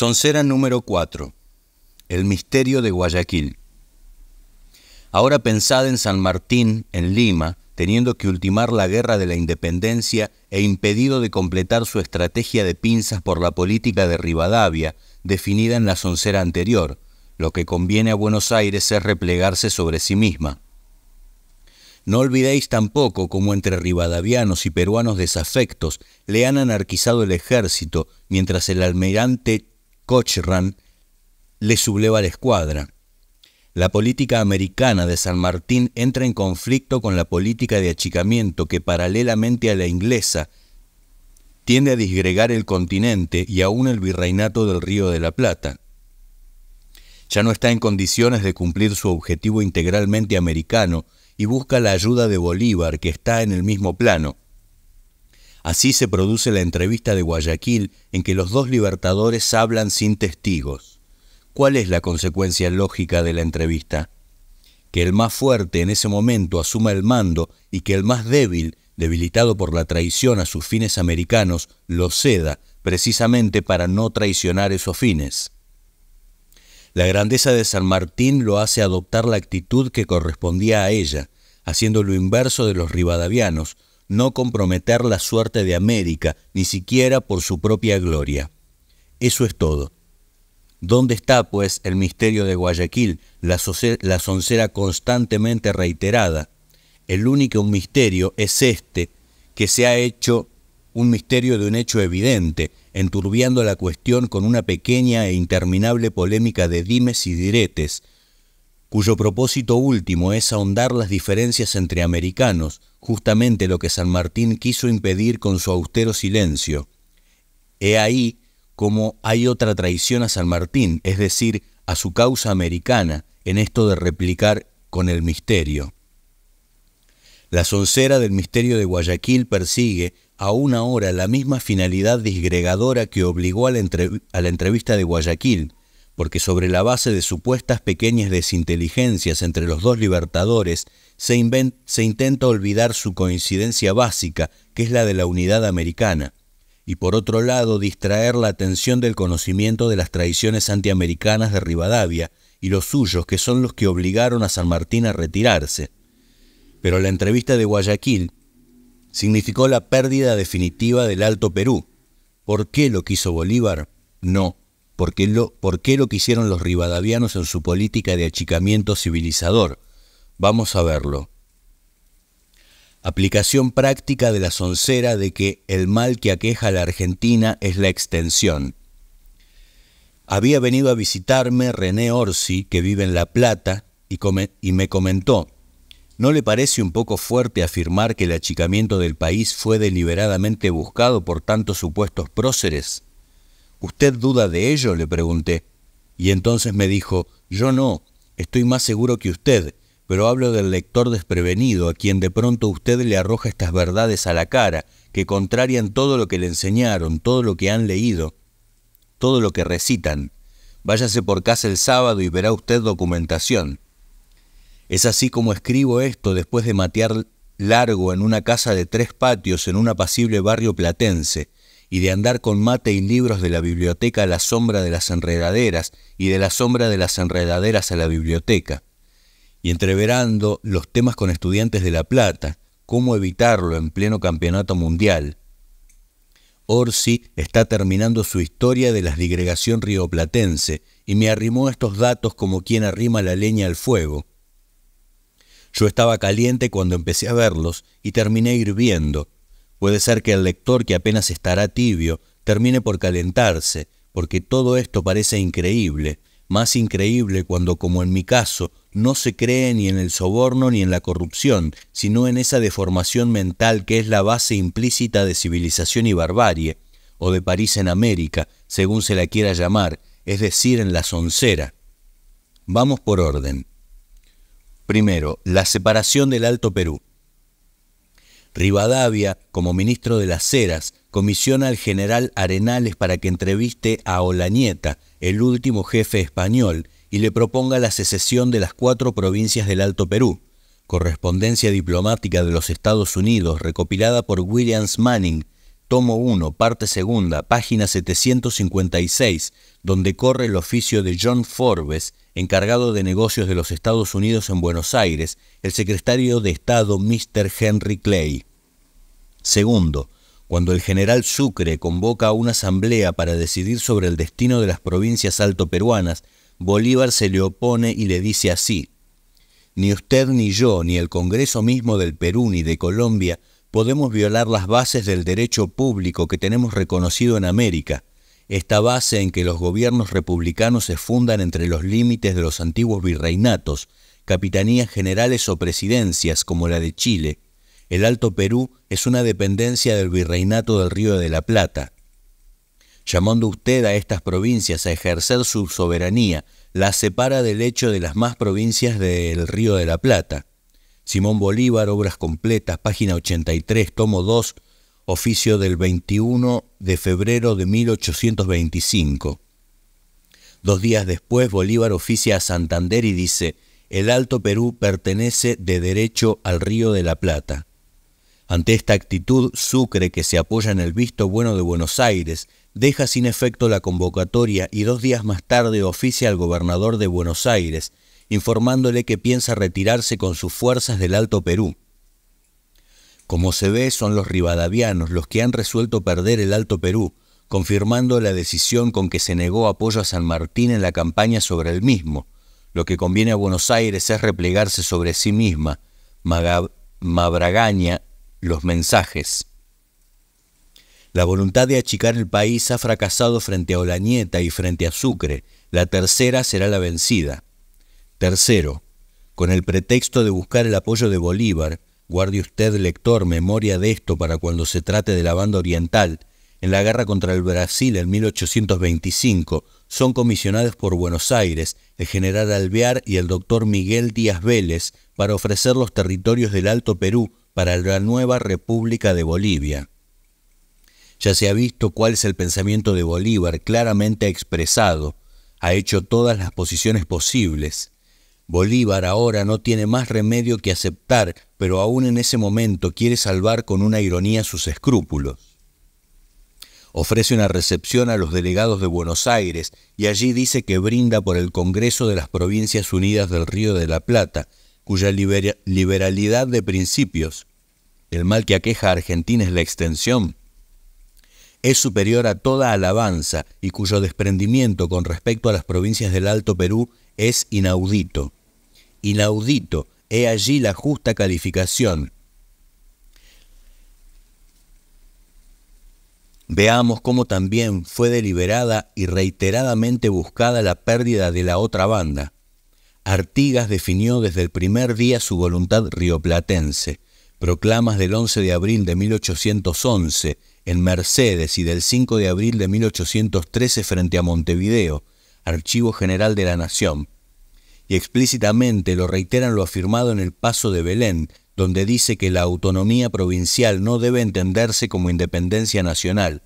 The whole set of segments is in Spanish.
Soncera número 4. El misterio de Guayaquil. Ahora pensada en San Martín, en Lima, teniendo que ultimar la guerra de la independencia e impedido de completar su estrategia de pinzas por la política de Rivadavia, definida en la soncera anterior, lo que conviene a Buenos Aires es replegarse sobre sí misma. No olvidéis tampoco cómo entre rivadavianos y peruanos desafectos le han anarquizado el ejército, mientras el almirante Cochran le subleva la escuadra. La política americana de San Martín entra en conflicto con la política de achicamiento que paralelamente a la inglesa tiende a disgregar el continente y aún el virreinato del Río de la Plata. Ya no está en condiciones de cumplir su objetivo integralmente americano y busca la ayuda de Bolívar, que está en el mismo plano. Así se produce la entrevista de Guayaquil en que los dos libertadores hablan sin testigos. ¿Cuál es la consecuencia lógica de la entrevista? Que el más fuerte en ese momento asuma el mando y que el más débil, debilitado por la traición a sus fines americanos, lo ceda, precisamente para no traicionar esos fines. La grandeza de San Martín lo hace adoptar la actitud que correspondía a ella, haciendo lo inverso de los rivadavianos, no comprometer la suerte de América, ni siquiera por su propia gloria. Eso es todo. ¿Dónde está, pues, el misterio de Guayaquil, la, soncera constantemente reiterada? El único misterio es este, que se ha hecho un misterio de un hecho evidente, enturbiando la cuestión con una pequeña e interminable polémica de dimes y diretes, cuyo propósito último es ahondar las diferencias entre americanos, justamente lo que San Martín quiso impedir con su austero silencio. He ahí como hay otra traición a San Martín, es decir, a su causa americana, en esto de replicar con el misterio. La soncera del misterio de Guayaquil persigue, aún ahora, la misma finalidad disgregadora que obligó a la, a la entrevista de Guayaquil, porque sobre la base de supuestas pequeñas desinteligencias entre los dos libertadores se, intenta olvidar su coincidencia básica, que es la de la unidad americana, y por otro lado distraer la atención del conocimiento de las traiciones antiamericanas de Rivadavia y los suyos, que son los que obligaron a San Martín a retirarse. Pero la entrevista de Guayaquil significó la pérdida definitiva del Alto Perú. ¿Por qué lo quiso Bolívar? No. ¿Por qué lo, por qué lo quisieron los rivadavianos en su política de achicamiento civilizador? Vamos a verlo. Aplicación práctica de la soncera de que el mal que aqueja a la Argentina es la extensión. Había venido a visitarme René Orsi, que vive en La Plata, y, y me comentó, ¿no le parece un poco fuerte afirmar que el achicamiento del país fue deliberadamente buscado por tantos supuestos próceres? ¿Usted duda de ello? le pregunté. Y entonces me dijo, yo no, estoy más seguro que usted, pero hablo del lector desprevenido, a quien de pronto usted le arroja estas verdades a la cara, que contrarian todo lo que le enseñaron, todo lo que han leído, todo lo que recitan. Váyase por casa el sábado y verá usted documentación. Es así como escribo esto después de matear largo en una casa de tres patios en un apacible barrio platense, y de andar con mate y libros de la biblioteca a la sombra de las enredaderas y de la sombra de las enredaderas a la biblioteca y entreverando los temas con estudiantes de La Plata, cómo evitarlo en pleno campeonato mundial. Orsi está terminando su historia de la digregación rioplatense y me arrimó estos datos como quien arrima la leña al fuego. Yo estaba caliente cuando empecé a verlos y terminé hirviendo. Puede ser que el lector que apenas estará tibio termine por calentarse, porque todo esto parece increíble, más increíble cuando, como en mi caso, no se cree ni en el soborno ni en la corrupción, sino en esa deformación mental que es la base implícita de civilización y barbarie, o de París en América, según se la quiera llamar, es decir, en la soncera. Vamos por orden. Primero, la separación del Alto Perú. Rivadavia, como ministro de las Heras, comisiona al general Arenales para que entreviste a Olañeta, el último jefe español, y le proponga la secesión de las cuatro provincias del Alto Perú. Correspondencia diplomática de los Estados Unidos, recopilada por Williams Manning, tomo 1, parte 2, página 756, donde corre el oficio de John Forbes, encargado de negocios de los Estados Unidos en Buenos Aires, el secretario de Estado Mr. Henry Clay. Segundo, cuando el general Sucre convoca a una asamblea para decidir sobre el destino de las provincias altoperuanas, Bolívar se le opone y le dice así, Ni usted ni yo, ni el Congreso mismo del Perú ni de Colombia, podemos violar las bases del derecho público que tenemos reconocido en América, esta base en que los gobiernos republicanos se fundan entre los límites de los antiguos virreinatos, capitanías generales o presidencias como la de Chile, el Alto Perú es una dependencia del Virreinato del Río de la Plata, llamando usted a estas provincias a ejercer su soberanía, las separa del hecho de las más provincias del Río de la Plata. Simón Bolívar, Obras Completas, página 83, tomo 2, oficio del 21 de febrero de 1825. Dos días después, Bolívar oficia a Santander y dice, el Alto Perú pertenece de derecho al Río de la Plata. Ante esta actitud, Sucre, que se apoya en el visto bueno de Buenos Aires, deja sin efecto la convocatoria y dos días más tarde oficia al gobernador de Buenos Aires, informándole que piensa retirarse con sus fuerzas del Alto Perú. Como se ve, son los rivadavianos los que han resuelto perder el Alto Perú, confirmando la decisión con que se negó apoyo a San Martín en la campaña sobre el mismo. Lo que conviene a Buenos Aires es replegarse sobre sí misma. Mabragaña los mensajes. La voluntad de achicar el país ha fracasado frente a Olañeta y frente a Sucre. La tercera será la vencida. Tercero, con el pretexto de buscar el apoyo de Bolívar, guarde usted, lector, memoria de esto para cuando se trate de la banda oriental, en la guerra contra el Brasil en 1825, son comisionados por Buenos Aires, el general Alvear y el doctor Miguel Díaz Vélez para ofrecer los territorios del Alto Perú para la nueva República de Bolivia. Ya se ha visto cuál es el pensamiento de Bolívar claramente expresado, ha hecho todas las posiciones posibles. Bolívar ahora no tiene más remedio que aceptar, pero aún en ese momento quiere salvar con una ironía sus escrúpulos. Ofrece una recepción a los delegados de Buenos Aires y allí dice que brinda por el Congreso de las Provincias Unidas del Río de la Plata, cuya liberalidad de principios, el mal que aqueja a Argentina es la extensión, es superior a toda alabanza y cuyo desprendimiento con respecto a las provincias del Alto Perú es inaudito. Inaudito, he allí la justa calificación, Veamos cómo también fue deliberada y reiteradamente buscada la pérdida de la otra banda. Artigas definió desde el primer día su voluntad rioplatense. Proclamas del 11 de abril de 1811 en Mercedes y del 5 de abril de 1813 frente a Montevideo, Archivo General de la Nación. Y explícitamente lo reiteran lo afirmado en el paso de Belén donde dice que la autonomía provincial no debe entenderse como independencia nacional.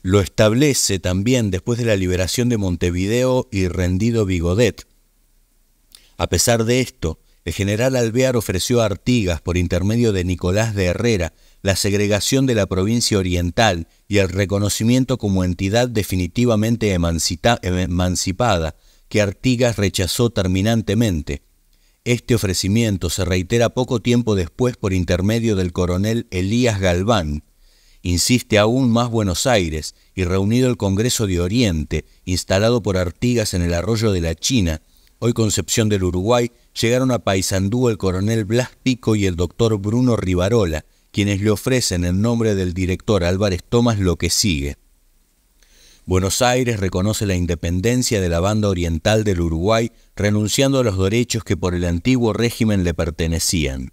Lo establece también después de la liberación de Montevideo y rendido Bigodet A pesar de esto, el general Alvear ofreció a Artigas, por intermedio de Nicolás de Herrera, la segregación de la provincia oriental y el reconocimiento como entidad definitivamente emancipada, que Artigas rechazó terminantemente. Este ofrecimiento se reitera poco tiempo después por intermedio del coronel Elías Galván. Insiste aún más Buenos Aires y reunido el Congreso de Oriente, instalado por Artigas en el arroyo de la China, hoy Concepción del Uruguay, llegaron a Paysandú el coronel Blas Pico y el doctor Bruno Rivarola, quienes le ofrecen en nombre del director Álvarez Tomás lo que sigue. Buenos Aires reconoce la independencia de la banda oriental del Uruguay, renunciando a los derechos que por el antiguo régimen le pertenecían.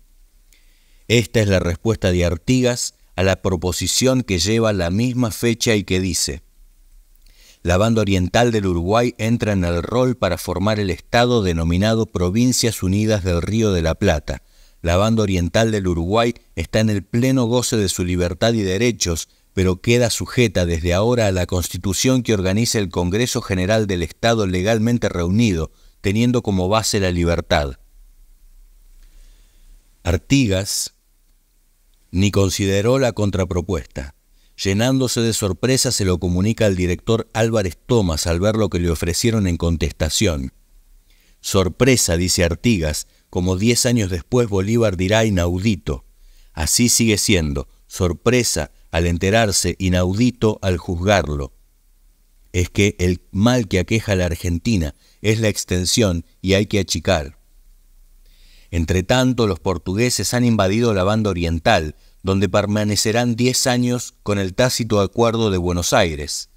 Esta es la respuesta de Artigas a la proposición que lleva la misma fecha y que dice, la banda oriental del Uruguay entra en el rol para formar el Estado denominado Provincias Unidas del Río de la Plata. La banda oriental del Uruguay está en el pleno goce de su libertad y derechos, pero queda sujeta desde ahora a la Constitución que organiza el Congreso General del Estado legalmente reunido, teniendo como base la libertad. Artigas ni consideró la contrapropuesta. Llenándose de sorpresa se lo comunica al director Álvarez Tomás al ver lo que le ofrecieron en contestación. Sorpresa, dice Artigas, como diez años después Bolívar dirá inaudito. Así sigue siendo, sorpresa, al enterarse, inaudito al juzgarlo, es que el mal que aqueja a la Argentina es la extensión y hay que achicar. Entretanto, los portugueses han invadido la banda oriental, donde permanecerán 10 años con el tácito acuerdo de Buenos Aires.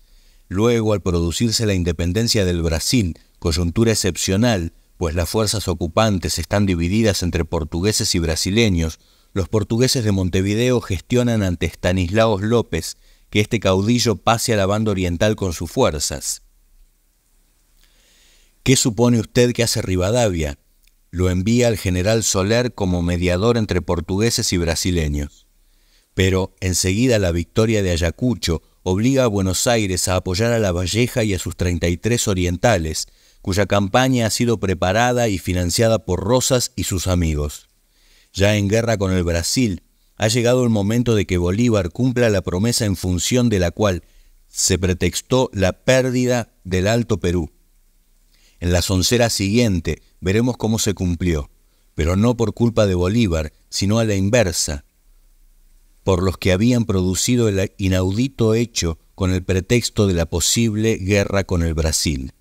Luego, al producirse la independencia del Brasil, coyuntura excepcional, pues las fuerzas ocupantes están divididas entre portugueses y brasileños, los portugueses de Montevideo gestionan ante Stanislaos López que este caudillo pase a la banda oriental con sus fuerzas. ¿Qué supone usted que hace Rivadavia? Lo envía al general Soler como mediador entre portugueses y brasileños. Pero enseguida la victoria de Ayacucho obliga a Buenos Aires a apoyar a la Valleja y a sus 33 orientales, cuya campaña ha sido preparada y financiada por Rosas y sus amigos ya en guerra con el Brasil, ha llegado el momento de que Bolívar cumpla la promesa en función de la cual se pretextó la pérdida del Alto Perú. En la soncera siguiente veremos cómo se cumplió, pero no por culpa de Bolívar, sino a la inversa, por los que habían producido el inaudito hecho con el pretexto de la posible guerra con el Brasil.